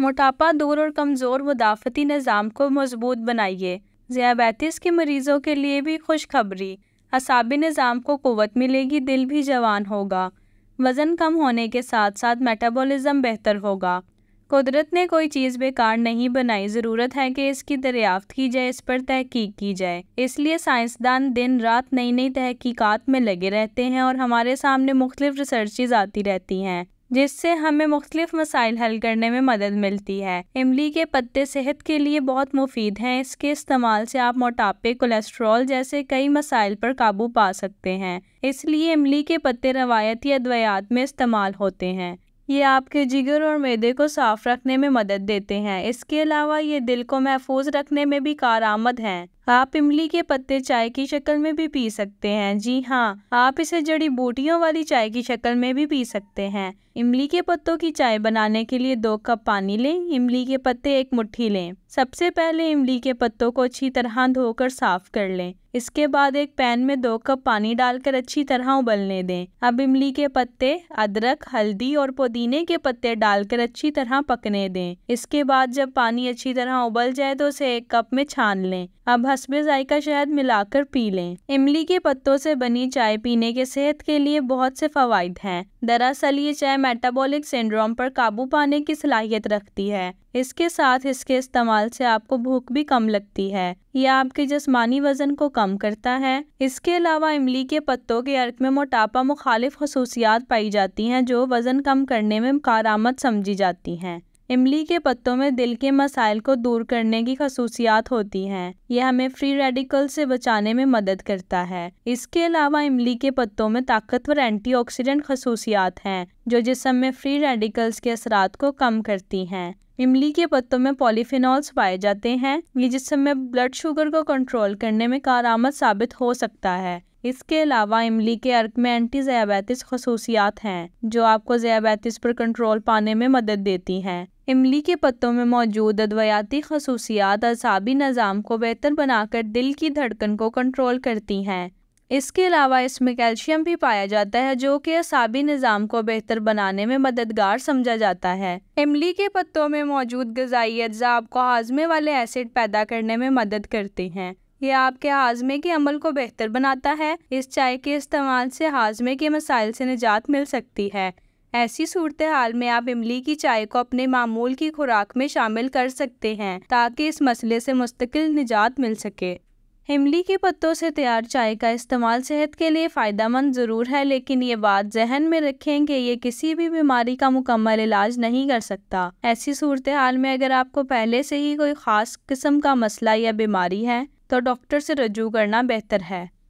मोटापा दूर और कमज़ोर मुदाफ़ती निज़ाम को मजबूत बनाइए ज़ियाबैतिस के मरीज़ों के लिए भी खुशखबरी असाबी निज़ाम को क़वत मिलेगी दिल भी जवान होगा वज़न कम होने के साथ साथ मेटाबॉलिज़्म बेहतर होगा कुदरत ने कोई चीज़ बेकार नहीं बनाई ज़रूरत है कि इसकी दरियाफ्त की जाए इस पर तहकीक की जाए इसलिए साइंसदान दिन रात नई नई तहकीकात में लगे रहते हैं और हमारे सामने मुख्तलिफ रिसर्चेज आती रहती हैं जिससे हमें मुख्तलिफ मसाइल हल करने में मदद मिलती है इमली के पत्ते सेहत के लिए बहुत मुफीद हैं इसके इस्तेमाल से आप मोटापे कोलेस्ट्रॉल जैसे कई मसाइल पर काबू पा सकते हैं इसलिए इमली के पत्ते रवायती अद्वयात में इस्तेमाल होते हैं ये आपके जिगर और मैदे को साफ रखने में मदद देते हैं इसके अलावा ये दिल को महफूज रखने में भी कार आमद हैं आप इमली के पत्ते चाय की शक्ल में भी पी सकते हैं जी हाँ आप इसे जड़ी बूटियों वाली चाय की शक्ल में भी पी सकते हैं इमली के पत्तों की चाय बनाने के लिए दो कप पानी लें इमली के पत्ते एक मुट्ठी लें सबसे पहले इमली के पत्तों को अच्छी तरह धोकर साफ कर लें इसके बाद एक पैन में दो कप पानी डालकर अच्छी तरह उबलने दें अब इमली के पत्ते अदरक हल्दी और पुदीने के पत्ते डालकर अच्छी तरह पकने दें इसके बाद जब पानी अच्छी तरह उबल जाए तो उसे एक कप में छान लें अब हसबे जायका शहद मिलाकर पी लें इमली के पत्तों से बनी चाय पीने के सेहत के लिए बहुत से फवायद हैं दरअसल ये चाय मेटाबॉलिक सिंड्रोम पर काबू पाने की सलाहियत रखती है इसके साथ इसके इस्तेमाल से आपको भूख भी कम लगती है यह आपके जिसमानी वजन को कम करता है इसके अलावा इमली के पत्तों के अर्क में मोटापा मुखालिफ खसूसियात पाई जाती हैं जो वजन कम करने में कारआमद समझी जाती हैं इमली के पत्तों में दिल के मसाइल को दूर करने की खसूसियात होती हैं यह हमें फ्री रेडिकल से बचाने में मदद करता है इसके अलावा इमली के पत्तों में ताकतवर एंटीऑक्सीडेंट खसूसियात हैं जो जिसम में फ्री रेडिकल्स के असरात को कम करती हैं इमली के पत्तों में पॉलीफिनॉल्स पाए जाते हैं ये जिसम में ब्लड शुगर को कंट्रोल करने में कारआमद साबित हो सकता है इसके अलावा इमली के अर्क में एंटी जयाबैतिस खसूसियात हैं जो आपको जयाबैतिस पर कंट्रोल पाने में मदद देती हैं इमली के पत्तों में मौजूद अद्वयाती खसूसियात असाबी निज़ाम को बेहतर बनाकर दिल की धड़कन को कंट्रोल करती हैं इसके अलावा इसमें कैल्शियम भी पाया जाता है जो कि असाबी निज़ाम को बेहतर बनाने में मददगार समझा जाता है इमली के पत्तों में मौजूद गजाई अज्जा आपको हाजमे वाले एसिड पैदा करने में मदद करते हैं यह आपके हाजमे के अमल को बेहतर बनाता है इस चाय के इस्तेमाल से हाजमे के मसाइल से निजात मिल सकती है ऐसी सूरत हाल में आप इमली की चाय को अपने मामूल की खुराक में शामिल कर सकते हैं ताकि इस मसले से मुस्तकिल निजात मिल सके इमली के पत्तों से तैयार चाय का इस्तेमाल सेहत के लिए फ़ायदा मंद ज़रूर है लेकिन ये बात जहन में रखें कि ये किसी भी बीमारी का मुकम्मल इलाज नहीं कर सकता ऐसी सूरत हाल में अगर आपको पहले से ही कोई ख़ास किस्म का मसला या बीमारी है तो डॉक्टर से रजू करना बेहतर है